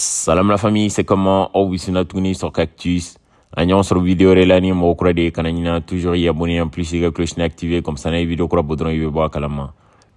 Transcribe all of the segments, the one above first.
Salam la famille, c'est comment Oh oui, sur Cactus. Agnon sur vidéo relani au kura des toujours y abonner en plus y la cloche activée comme ça les vidéos à voir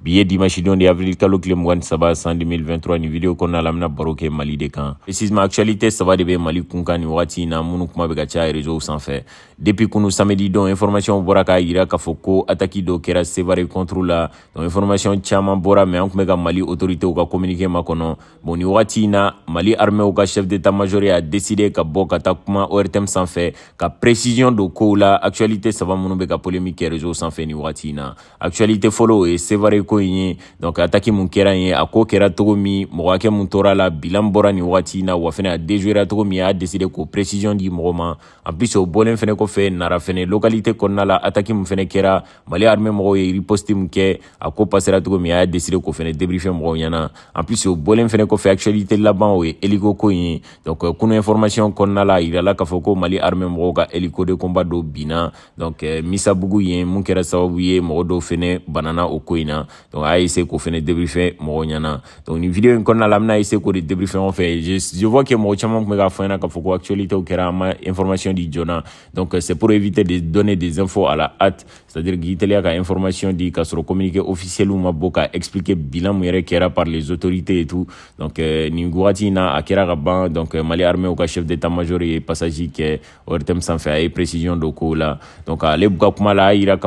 biye dimanche don de avril kalo tile mugani saba san 2023 ni video qu'on la an bɛna baro mali de kan précisément actualité saba de bɛ mali kunkan ni wagati na minnu kuma bɛ ka caya réseau sanfɛ depuis kunu samedi don information bɔra k'a yira k'a fɔ ko ataki dɔ kɛra sevare contre la information caman bɔra mais an mali autorité ka mali autoritéw ka communiqué makɔnɔ bon nin wagati na mali armɛw ka chef d'état major a décidé ka bɔ ka taa kuma ortm sanfɛ ka précision do kow la actualité saba minnu be ka polémique kɛ réseau sanfɛ ni wagati na actualité follow et ye ko in ye donc ataki mun kɛra ye a ko kɛra togo min mɔgɔ hakɛ mun tora la bilan bɔra nin wagati na wa fɛnɛ a déjouera togo min a décide k'o précision di mɔgɔ ma en plus o bɔlen fɛnɛ kɔfɛ nara fɛnɛ localité kɔnɔna la ataki mun fɛnɛ kɛra mali armé mɔgɔw ye riposte mun kɛ a ko passera togo min a y'a décide k'o fɛnɛ débriefe mɔgɔw ɲɛna en plus o bɔlen fɛnɛ kɔfɛ actualité laban o ye eliko ko in ye donc euh, kunu information kɔnɔna la yirala k'a fɔ ko mali armé mɔgɔw ka eliko de combat dɔ binna donc euh, misabugu ye mun kɛra sababu ye mɔgɔ dɔw fɛnɛ banana o ko in na donc a ah, essayer qu'on fait des mɔgɔw donc une vidéo in kɔnɔna la an bɛna essayer k'o de fait je vois que mɔgɔ caman tun bɛ n'a fɔ ɲɛna k'a fɔ ko information donc euh, c'est pour éviter de donner des infos à la hâte c'est à dire qu'il y a information informations qui sont communiqué officiellement ma bɔ expliquer bilan qui yɛrɛ par les autorités et tout donc euh, nin wagati à euh, quelle a donc mali armée au chef d'état major et passage kɛ o rtm sanfɛ a précision de donc à ka kuma la ira y'a yira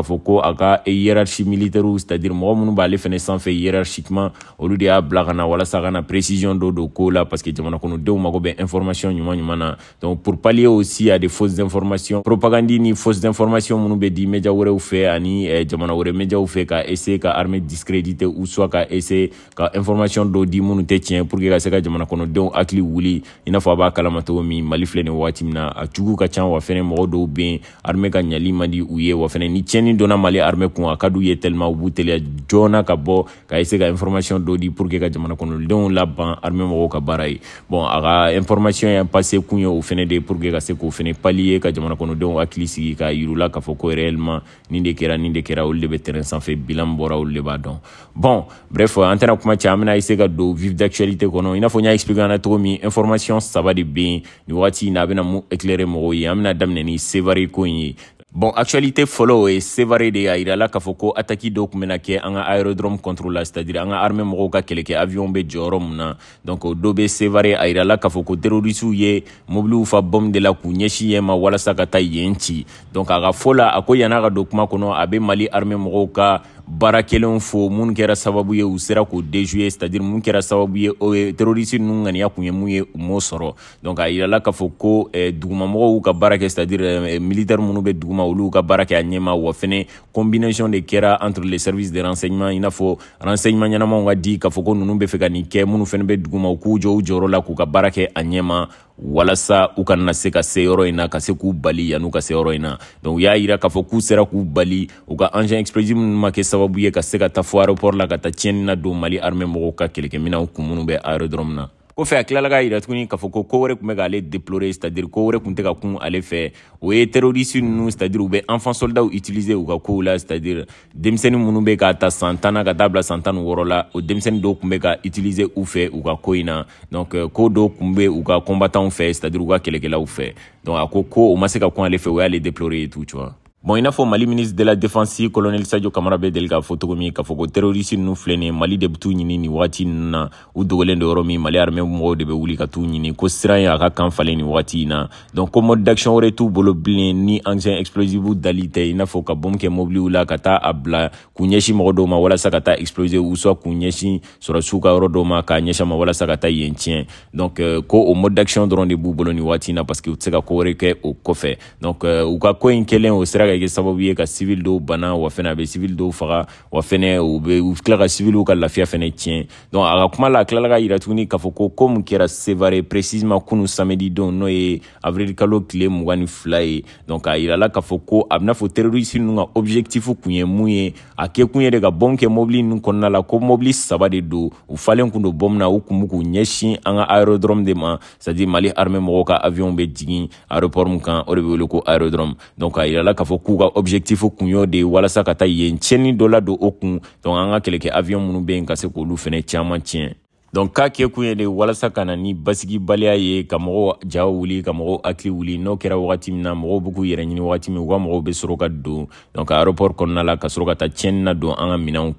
k'a à hiérarchie militaire c'est à dire mɔgɔ k'ale fɛnɛ sanfɛ hiérarchiquement olu de y'a bila ka na walasa ka na précision dɔ don ko la parce que jamana kɔnɔdenw mago bɛ information ɲuman ɲuman na donc pour pallier aussi à des fausses informations propagandi ni fausses informations minnu bɛ di média wɛrɛw fɛ ani eh, jamana wɛrɛ médiaw fɛ ka essayer ka armée discréditer ou soit ka essayer ka information dɔ di minnu tɛ tiɲɛ pour que ka se ka jamana kɔnɔdenw hakili wuli i n'a fɔ a b'a kalama cogo min mali filɛ wagati min na a jugu ka can wa fɛnɛ mɔgɔ dɔw ben armée ka ɲali man di u ye wa fɛnɛ ni tiɲɛni donna mali armée kun a ka d'u ye tellement u b'u teliya joona kumana ka bɔ ka ese ka information dɔ di pour que ka jamana kɔnɔdenw laban armé mɔgɔw ka baara ye bon a ka information ya passé kun ye o fɛnɛ de pour que ka se k'o fɛnɛ palier ka jamana kɔnɔdenw hakili sigi k'a yirula k'a fɔ ko réellement ni de kɛra ni de kɛra olu de bɛ terrain sanfɛ bilan min bɔra olu de b'a dɔn bon bref an tɛna kuma cɛ an bɛna ese ka don vive d'actualité kɔnɔ i n'a fɔ n y'a expliqué ana cogo min information saba de be yen nin wagati na a bɛna mun éclairer mɔgɔw ye an bɛna daminɛ ni sevari ko in ye Bon, actualité fɔlɔ ye eh, sevare de y'a yirala k'a fɔ ko ataki dɔ kun bena kɛ an ka aérodrome contre la c'est-à-dire an ka armé mɔgɔw ka kɛlɛkɛ avion be jɔyɔrɔ mun na donc o euh, dɔ be sevare a yirala k'a fɔ ko terorisiw ye mobiliw fa bɔm de la k'u ɲɛsi yɛ ma walasa ka taa yen ci donc a ka fɔ la a ko yan'a ka don kuma kɔnɔ a be mali armé mɔgɔw ka baara kelenw fo minnu kɛra sababu ye u sera k'o dejuye c'est à dire minnu kɛra sababu ye o ye terorisi ninnu ŋaniya kun ye mun ye u m'o sɔrɔ donc a yirala k'a fɔ ko eh, dugumamɔgɔw ka baara kɛ c'est à dire eh, eh, militaire minnu bɛ duguma olu ka baara kɛ a ɲɛma wa fɛnɛ combinaison de kɛra entre les services de renseignement i n'a fɔ renseignement ɲɛnamaw ka di k'a fɔ ko ninnu bɛ fɛ ka nin kɛ minnu fɛnɛ bɛ duguma u k'u jɔ u jɔyɔrɔ la k'u ka baara kɛ a ɲɛma walasa u kana se ka se yɔrɔ in na ka se k'u bali yan'u ka se yɔrɔ in na donc u y'a yira k'a fɔ k'u sera k'u bali u ka engin explosif minnu ma kɛ sababu ye ka se ka taa fɔ aéroport la ka taa tiɲɛni na don mali armɛ mɔgɔw ka kɛlɛkɛminɛw kun minnu bɛ aérodrome na kɔfɛ a tilala ka yira tuguni k'a fɔ ko ko wɛrɛ tun bɛ k'ale déploré c'est à dire ko wɛrɛ tun tɛ ka kun ale fɛ o ye terroriste ninnu c'est à dire u bɛ enfant soldat utiliser u ka kow la c'est à dire denmisɛnnin minnu bɛ k'a ta san tan na ka taa bila san tan ni wɔɔrɔ la o denmisɛnnin dɔw tun bɛ ka utiliser u fɛ u ka ko in na donc euh, ko dɔw tun bɛ u ka combattants fɛ c'est à dire u ka kɛlɛkɛlaw fɛ donc a ko ko o ma se ka kun ale fɛ o y'ale déplorer et tout tu vois bon i n'a fɔ mali ministre de la défense colonel sadio kamara bɛ deli k'a fɔ cogo min k'a fɔ ko terorisi nunu filɛ ni mali de be ɲini ni wagati nunu na u dogolen do yɔrɔ min mali armɛ mɔgɔw de be wuli ka t'u ɲini ko siran ye a ka kan falen ni wagati na donc ko mode d'action wɛrɛ t'u bolo bilen ni engin explosive dali tɛ i n'a fɔ ka bɔm kɛ mobiliw la ka taa a bila k'u ɲɛsi mɔgɔ dɔw ma walasa ka taa explose u soit k'u ɲɛsi sɔrɔsiw ka yɔrɔ dɔw ma k'a ɲɛsa ma walasa ka taa yen tiɲɛ donc euh, ko o mode d'action dɔrɔn de b'u bolo ni wagati na parce que u tɛ se ka ko wɛrɛ kɛ o kɔfɛ donc u ka ko in kɛlen o sira bɛ kɛ sababu ye ka civil dɔw bana wa fɛnɛ a bɛ civil dɔw faga wa fɛnɛ u bɛ u ka civil ka lafiya fɛnɛ tiɲɛ donc a ka kuma la a tilala ka yira tuguni k'a fɔ ko ko kɛra sevare précisement kunu samedi don n'o ye avril tile mugan ni fila ye donc k'a yirala k'a fɔ ko a bɛna fɔ terorisi ninnu ka objectif kun ye mun ye a kɛ kun ye de ka bɔmu kɛ mobili ninnu kɔnɔna la ko mobili saba de don u falen kun don bɔmu na u kun b'u k'u ɲɛsin an ka aérodrome de ma c'est mali armée mɔgɔw ka avion bɛ jigin aéroport mun kan o de bɛ wele ko aérodrome donc k'a yirala k'a fɔ k'u ka objectif kun y'o de walasa ka taa yen tiɲɛni dɔ ladon o kun donc an ka kɛlɛkɛ avion minnu bɛ yen ka se k'olu fɛnɛ caman tiɲɛ donc k'a kɛ kun ye de walasa ka na ni basigibaliya ye ka mɔgɔw ja wuli ka mɔgɔw hakili wuli n'o kɛra wagati min na mɔgɔw be k'u yɛrɛ ɲini wagati min donc aéroport kɔnɔna la ka sɔrɔ ka taa tiɲɛni don an ka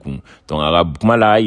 donc a ka kuma la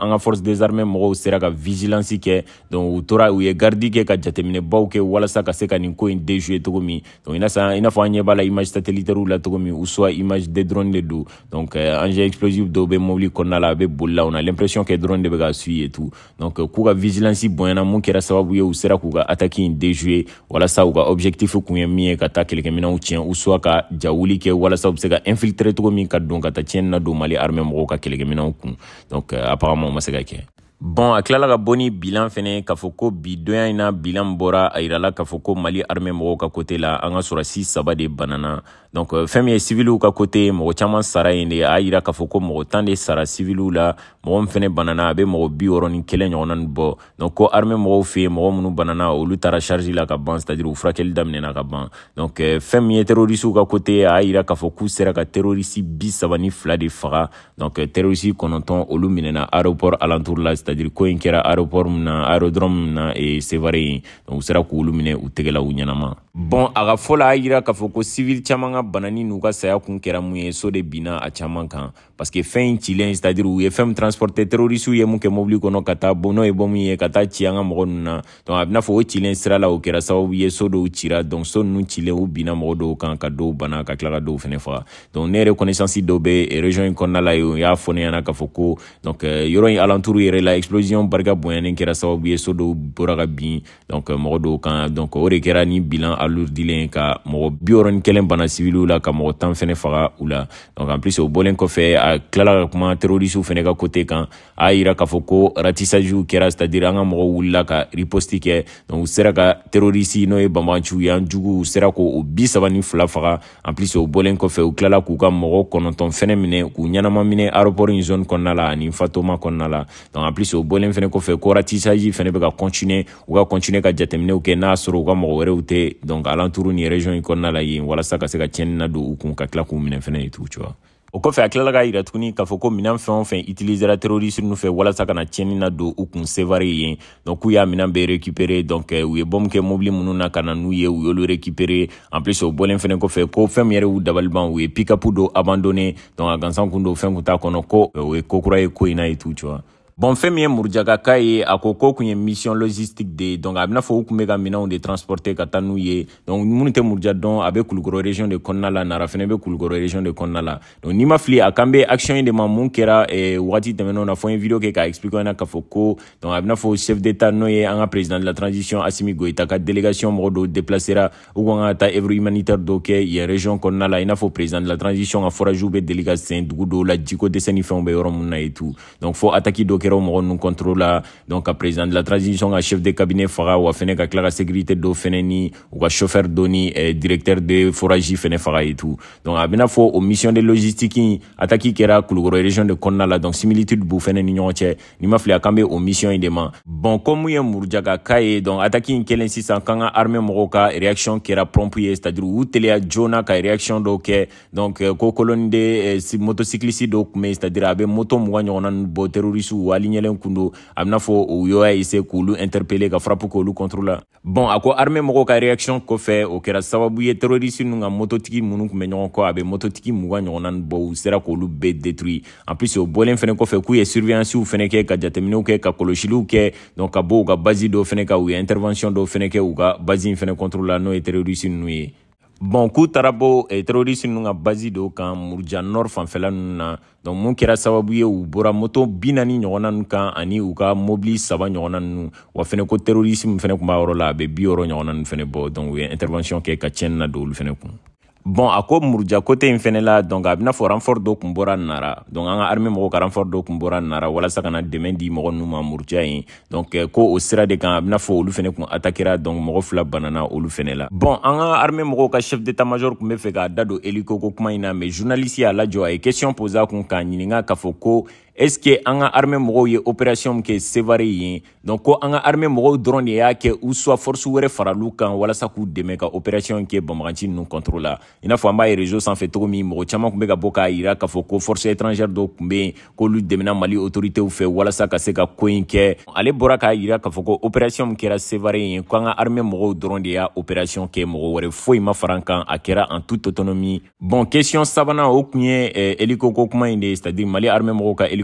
an force des armées mɔgɔw sera ka vigilansi kɛ donc u tora u ye gardi kɛ ka jateminɛbaw kɛ walasa ka se ka nin ko in déjouer cogo min donc i n'a i n'a fɔ la image satellite la cogo ou soit image des drones de don donc eh, engin explosive dɔw be mobili kɔnɔna la a be bolilaw na l'impression que drone de be ka et donc k'u ka vigilance bonyana mun kɛra sababu ye u sera k'u ka ataki in déjouer walasa u ka objectif kun ye min ye ka taa kɛlɛkɛminɛw tiɲɛ u soit ka jawuli kɛ walasa u be se ka infiltrer cogo min ka don ka taa tiɲɛni na don mali armɛ mɔgɔw ka kɛlɛkɛminɛw kun donc euh, apparemment u ma se ka kɛ bɔn a kilala ka bɔ bilan fɛnɛ k'a fɔ ko bi donya na bilan bɔra a yirala k'a fɔ ko mali armɛ mɔgɔw ka kote la an ka sɔrɔsi saba de banana donc euh, fɛn min ye siviliw ka kote mɔgɔ caaman sara ye de a yira k'a fɔ ko mɔgɔ tan de sara siviliw la mɔgɔ min fɛnɛ banana a be mɔgɔ bi wɔrɔ kelen ɲɔgɔnna ni bɔ donc ko armɛ mɔgɔw fe mɔgɔ minnu banana olu tara shargi la ka ban cetadire u furakɛli daminɛna ka ban donc euh, fɛn min ye terorisiw ka kote a yira k'a fɔ k'u sera ka terorisi bi saba ni fila de faga donc euh, terorisi kɔnɔntɔn olu minɛna aéroport alentour la c'est-à-dire ko in kɛra aéroport min na aérodrome min na e, sevare ye donc u sera k'olu minɛ u tɛgɛla u ɲɛnama bɔn a ka fɔ la a yira k'a fɔ ko sivil caaman ka banani n'u ka saya kun kɛra mun ye so de binna a caaman kan parce que fɛn cilen c'est-à-dire u ye fɛn min transporté terorisiw ye mun kɛ mobili kɔnɔ ka taa n'o ye bɔmu ye ka taa ci an ka mɔgɔ nu na donc a bena fɔ o cilen sira la o kɛra sababu ye so dɔw cira donc so nunu cilen u binna mɔgɔ dɔw kan ka dɔw bana ka kila ka dɔw fɛnɛ faga donc ne yɛrɛ connaissance dɔw be région yi kɔnɔna la ye y'a fɔ ne ɲana k'a fɔ ko donc yɔrɔ yi alanturu yɛrɛ la explosion barika bonyanen kɛra sababu ye so dɔw bɔra ka bin donc euh, mɔgɔ dɔw kan donc o de kɛra ni bilan alourdilen ka mɔgɔ biɔrɔni kelen bana siviliw la ka mɔgɔ tan fɛnɛ faga u la donc en plus o bɔlen kɔfɛ a kilala ka kuma terorisiw fɛnɛ ka kote kan a yira k'a fɔ ko ratisagew kɛra c'est à dire an ka mɔgɔw wulila ka riposti kɛ donc u sera ka terorisi n'o ye banbanciw ye an jugu u sera k'o bi saba ni fila faga en plus o bɔlen kɔfɛ u kilala k'u ka mɔgɔ kɔnɔntɔn fɛnɛ minɛ k'u ɲɛnama minɛ aéroport in zone kɔnɔna la ani fatoma kɔnɔna la donc en plus o bɔlen fɛnɛ kɔfɛ koratisaji fɛnɛ bɛ ka kɔntine u ka kɔntine ka jateminɛw kɛ n'a sɔrɔ u ka mɔgɔ wɛrɛw tɛ donc alanturu ni rɛgion i kɔnɔna la yen walasa ka se ka tiɲɛni na don u kun ka tila k'u minɛ fɛnɛ ye tugu cogoya o kɔfɛ a tilala k'a yira tuguni k'a fɔ ko minan fɛn o fɛn utilisera terorisi nu fɛ walasa kana tiɲɛni na don u kun sevare yen donc k'u y'a minan bɛɛ récupéré donc eh, u ye bɔmu kɛ mobili minnu na kana na n'u ye u y'olu récupéré en plus o bɔlen fɛnɛ kɔfɛ ko fɛn min yɛrɛ y'u dabaliban u ye pikapu do abandonné donc a gansan kun do fɛn kun t'a kɔnɔ ko eh, o ye kokura ye ko in na ye tu cuwa Bon, fɛn min ye akoko ye, mission logistique de donc a bɛna fɔ u de transporter ka ye donc munite tɛ Muruja dɔn a de Konala, la Nara fana de Konala. donc n'i ma a kan action de ma kera et, eh, de tɛmɛnenw na fɔ n video kɛ k'a expliquer kafoko ɲɛna donc a bɛna chef d'État Noye, en de la transition Assimi Goïta ka délégation mɔgɔ déplacera u ko an ka taa humanitaire dɔw kɛ yen région kɔnɔna il n'a président de la transition à Forajoube, bɛ deli la jiko dɛsɛ ni fɛnw et tout donc fo attaquer kɛra o mɔgɔ donc à président de la transition à chef de cabinet faga ou à ka kila ka sécurité d'Ofeneni fɛnɛ ni chauffeur Doni ni directeur de foragi fɛnɛ et tout donc a bena fɔ o mission de logistique in ataki kɛra kulukɔrɔ région de kɔnɔna donc similitude b'u fɛnɛ ni ɲɔgɔn cɛ ni ma fili a kan be o mission yi de ma bon komu ye murujaga ka ye donc ataki n kelen sisan kan ka armé mɔgɔw ka réaction kɛra prompe ye c'est à dire u teliya joona ka réaction dɔw donc euh, ko koloni de eh, motocycliste dɔw kun be c'est à dire a be moto muga ɲɔgɔnna nu bɔ aliɲɛlen kun do a ben'a fɔ o y'a ese k'olu interpele ka frapu k'olu kɔntro la bɔn a ko armɛ mɔgɔw ka reaction kɔfɛ o kɛra sababu ye terorisi nu ka mototigi minnu kun bɛ ɲɔgɔn kɔ a be mototigi muga ɲɔgɔnna bɔ u sera k'olu be detruit en plus o bɔlen fɛnɛ kɔfɛ k'u ye surveillansiw fɛnɛ kɛ ka jateminɛw kɛ ka kolosiliw kɛ donc ka bɔ u ka bazi dɔ fɛnɛ ka u ye intervention dɔ fɛnɛ kɛ u ka bazi fɛnɛ kɔntro la n'o ye terorisi nunu ye bon k'u tara bo eh, terorisi ninnu ka bazi do kan muruja nɔr fanfɛla nunu na donc mun kɛra sababu ye u bora moto bi naani ɲɔgɔnna ninnu kan ani u ka mobili saba ɲɔgɔnna nunu wa fɛnɛ ko terorisi min fɛnɛ kun b'a yɔrɔ la a bɛ bi yɔrɔ ɲɔgɔnna ninnu fɛnɛ bɔ donc u ye intervention kɛ ka tiɲɛni na don olu fɛnɛ kun bɔn a ko muruja kote in fɛnɛ la donc a bena fɔ ranfort dɔ kun bɔra nara donc an ka armé mɔgɔw ka ranfort dɔ kun bɔra nara walasa kana dɛmɛ di mɔgɔ nu ma muruja ye donc ko o sira de kan a bena fɔ olu fɛnɛ kun atakira donc mɔgɔ fila banana olu fɛnɛ la bɔn an ka armé mɔgɔw ka chef d'état major kun be fɛ k'a da don eliko ko kuma ɲi na mais journaliste y'a lajɔ a ye question posa kun k'a ɲininga k'a fɔ ko est-ce que an ka armée mɔgɔw ye opération kɛ sevare donc ko armée mɔgɔw dɔrɔn de y'a kɛ ou soit force wɛrɛ faral'u kan walasa k'u dɛmɛ ka opération kɛ banbagaci ninnu contrôle la i n'a fɔ an b'a ye réseau sanfɛ cogo min mɔgɔ caman tun bɛ ka bɔ k'a yira k'a force étrangère dɔw mais bɛ k'olu dɛmɛna mali autoritéw fɛ walasa ka se ka ko in kɛ ale bɔra k'a yira k'a fɔ ko opération min kɛra sevare yen k'an ka armée mɔgɔw dɔrɔn de y'a opération kɛ mɔgɔ wɛrɛ foyi ma fara kan en toute autonomie bon question sabana o tun ye eh, eliko kuma à dire mali armée mɔgɔw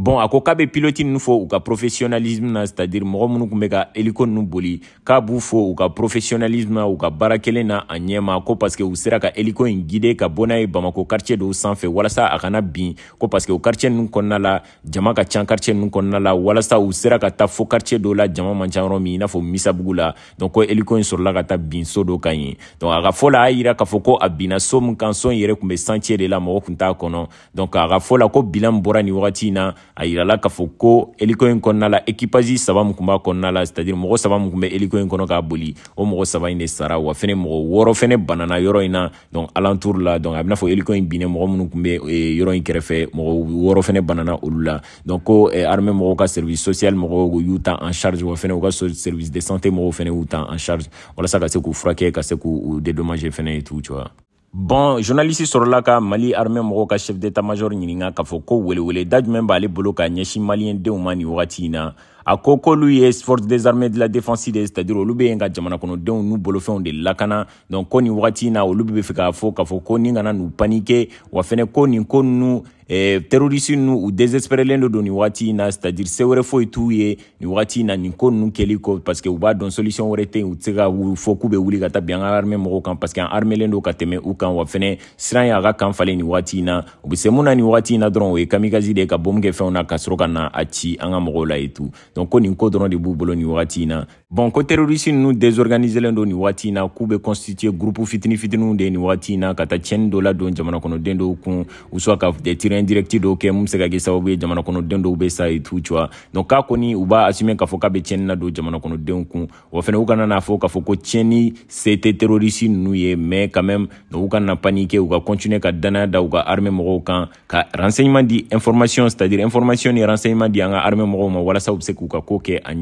bon a ko k'a bɛ piloti ninnu fɔ u ka professionnalisme na c'est à dire mɔgɔ minnu tun bɛ ka hélico ninnu boli k'a b'u fɔ u ka professionnalisme na u ka baara kelen na a ɲɛ ma ko parce que u sera ka hélico in guider ka bɔ n'a ye bamako quartier dɔw sanfɛ walasa a kana bin ko parce que o quartier ninnu kɔnɔna la jama ka can quartier ninnu kɔnɔna la walasa u sera ka taa fo quartier dɔw la jama man ca yɔrɔ min i n'a fɔ misabugu la donc ko hélico in sɔrɔla ka taa bin so dɔ kan yen donc a ka fɔ la a y'a yira k'a fɔ ko a binna so min kan so in yɛrɛ tun bɛ santier de la mɔgɔ tun t'a kɔnɔ donc a ka fɔ la ko bilan bɔra nin wagati in na a yirala k'a fɔ ko eliko in kɔnɔna la ekipaji saba mun kun b'a kɔnɔna la c'est à dire mɔgɔ saba mun kun bɛ eliko in kɔnɔ k'a boli o mɔgɔ saba in de sara wa fɛnɛ mɔgɔ wɔɔrɔ fɛnɛ banana yɔrɔ in na donc alentour la donc a bɛna fɔ eliko in binɛ mɔgɔ minnu kun bɛ e, yɔrɔ in kɛrɛfɛ mɔgɔ wɔɔrɔ fɛnɛ banana olu la donc ko e, armɛ mɔgɔw ka service social mɔgɔw y'u ta en charge wa fɛnɛ u ka service de santé mɔgɔw fɛnɛ y'u ta en charge walasa ka se k'u furakɛ ka se k'u dédommager fɛnɛ ye tugu cogoya bon journalisti sɔrɔla ka mali armée mɔgɔw ka chef d'état major ɲininga k'a fɔ ko welewele da jumɛn b'ale bolo ka ɲɛsin maliyɛn ma ni wagatii na a ko k'olu ye force des armées de la défense de c'est à dire olu be ye ka jamana kɔnɔdenw n'u bolofɛnw de lakana donc ko nin wagatii na olu be fɛ k'a fɔ k'a fɔ ko nin kana n'u panike wa fɛnɛ ko nin ko ninnu eh, terorisi nu u désespérelen do don nin wagati in na c'est à dire se wɛrɛ foyi t'u ye nin wagati in na nin ko nunu kɛli kɔ parce que u b'a dɔn solution wɛrɛ tɛ u tɛ se ka fɔ k'u bɛ wuli ka taa bin an ka armɛ mɔgɔw kan parce que an armelen do ka tɛmɛ u kan wa fɛnɛ siran ye a ka kan falen nin wagati in na u be se mun na nin wagati in na dɔrɔn o ye kamikazi de ka bomu kɛ fɛnw na ka sɔrɔ ka na a ci an ka mɔgɔw la ye tu donc ko nin ko dɔrɔn de b'u bolo nin wagati in na bon ko terorisi nunu désorganiselen do nin wagati in na k'u be constituer groupe fitini fitiniw de nin wagati in na ka taa tiɲɛni dɔ la don jamana kɔnɔden dɔw kun u soit ka des tirin indirect dɔw kɛ mun be se ka jamana kɔnɔden dɔw be sa ye donc k'a kɔni u asume k'a fɔ be tiɲɛni na don jamana kɔnɔdenw kun wa fɛnɛ u n'a fɔ k'a fɔ ko tiɲɛni se ye mais quand même u ka na panike u continue ka danaya da u ka armɛ ka renseignement di information c'est à dire information ni renseignement di an ka armɛ ma walasa u be k'u ka koo kɛ a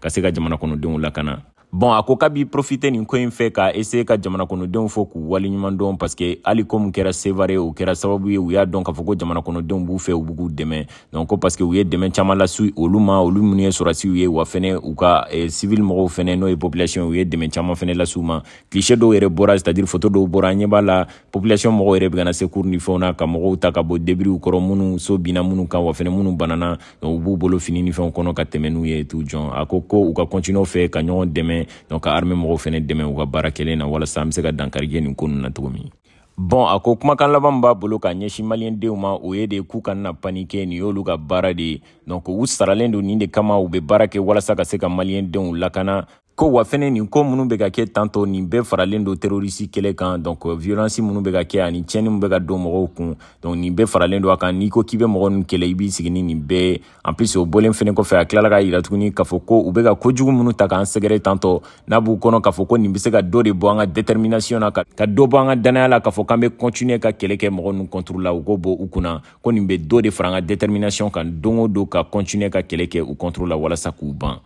ka se ka jamana kɔnɔdenw lakana bɔn a ko k'a bi profite nin ko in fɛ ka eseye ka jamanakɔnɔdenw fɔ k'u waleɲuman dɔn parsike hali ko kɛra sevare o kɛra sababu ye u y'a dɔn k'a fɔ ko jamanakɔnɔdenw b'u fɛ u b'u dɛmɛ donc ko parsike u ye dɛmɛ caaman lasu olu ma olu minnu ye sɔrasiw ye wa fɛnɛ u ka eh, sivil mɔgɔw fɛnɛ n'o ye population u ye dɛmɛ caaman fɛnɛ lasu ma klishe dɔw yɛrɛ bɔra c'est-à-dire foto dɔw bɔra ɲɛ b'a la population mɔgɔw yɛrɛ bɛ se cour ni fɛnw na ka mɔgɔw ta ka bɔ debriw kɔrɔ minnu so binna minnu kan wa fɛnɛ minnu banana u b'u bolo fini ni fɛnw kɔnɔ ka tɛmɛ n'u ye t'u jɔn a ko ko u ka kontinɛw fɛ ka ɲɔgɔn dɛmɛ dɛmɛ donc ka mɔgɔw fɛnɛ dɛmɛ u ka baara kelen na walasa an be se ka dankarikɛ nin ko nu na cogo min bɔn a ko kumakan laban b'a bolo ka ɲɛsi maliyɛndenw ma o ye de k'u ka na panike nin y'olu ka baara de ye donc u saralen do nin de kama u be baara kɛ walasa ka se ka maliyɛndenw lakana ko wa fɛnɛ nin ko minnu bɛ ka kɛ tanto nin bɛɛ faralen don terorisi kɛlɛ kan donc euh, violansi minnu bɛ ka kɛ ani tiɲɛni min bɛ ka don mɔgɔw kun donc nin bɛɛ faralen don a kan n'i ko k'i bɛ mɔgɔ ninnu kɛlɛ i b'i sigi nin bɛɛ en plus o bɔlen fɛnɛ kɔfɛ a tilala k'a yira tuguni k'a fɔ ko u bɛ ka kojugu minnu ta k'an sɛgɛrɛ tantɔ n'a b'u kɔnɔ k'a fɔ ko nin bɛ se ka dɔ de bɔ an ka détermination na ka dɔ bɔ an ka danaya la k'a fɔ k'an bɛ continuer ka kɛlɛ kɛ mɔgɔ ninnu contre la u ko bɔ u kunna ko nin bɛ dɔ de fara an ka détermination kan don o don ka continuer ka kɛlɛ kɛ u contre la walasa k'u ban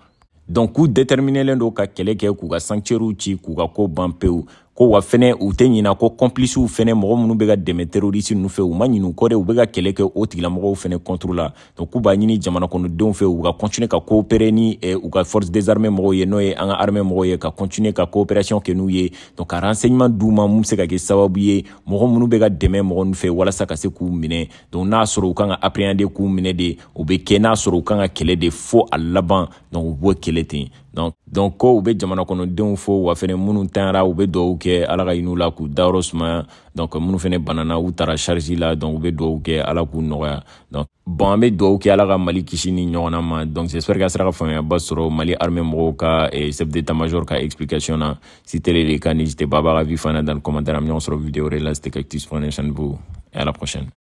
donc u déterminelen do ka kɛlɛ kɛ k'u ka sanctuaire ci k'u ka ko ban pewu ko wa fɛnɛ u tɛ ɲina ko kɔnpilisiw fɛnɛ mɔgɔ minnu bɛ ka dɛmɛ terorisi nunu fɛ u ma ɲinu kɔ u bɛ ka kɛlɛ kɛ o tigilamɔgɔw fɛnɛ kɔntro la k'u b'a ɲini jamana kɔnɔdenw fɛ u ka kɔntine ka koopere ni u ka force désarmé mɔgɔw ye n'o ye an ka armɛ mɔgɔw ye ka kɔntine ka coopération kɛ n'u ye ka renseignement d'u ma mun be se ka kɛ sababu ye mɔgɔ minnu bɛ ka dɛmɛ mɔgɔ nu fɛ walasa ka se k'u minɛ donc n'a sɔrɔ u kan ka appréhende k'u minɛ de o be kɛ n'a sɔrɔ u kan ka kɛlɛ de fɔɔ a laban donc u b'o kɛlɛ ten donc ko u jamana kɔnɔdenw fo wa fɛnɛ minnu tayara u ala ka la k'u dayɔrɔ donc minnu banana u taara la donc u ala k'u donc bon an ala mali kisi ni donc j'espère ka sera ka faamuyaba mali armée eh, d'état major explication si tel le cas pas de avoir fana dans commentaire à la prochaine